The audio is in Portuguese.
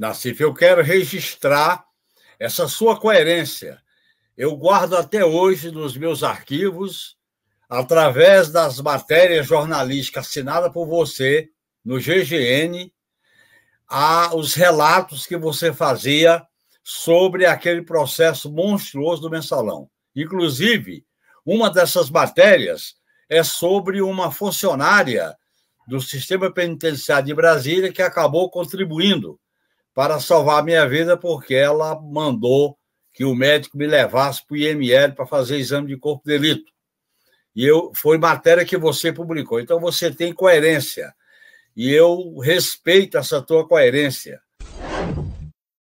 Nassif, eu quero registrar essa sua coerência. Eu guardo até hoje nos meus arquivos, através das matérias jornalísticas assinadas por você no GGN, a, os relatos que você fazia sobre aquele processo monstruoso do mensalão. Inclusive, uma dessas matérias é sobre uma funcionária do sistema penitenciário de Brasília que acabou contribuindo para salvar a minha vida, porque ela mandou que o médico me levasse para o IML para fazer exame de corpo de delito. E eu, foi matéria que você publicou. Então você tem coerência. E eu respeito essa tua coerência.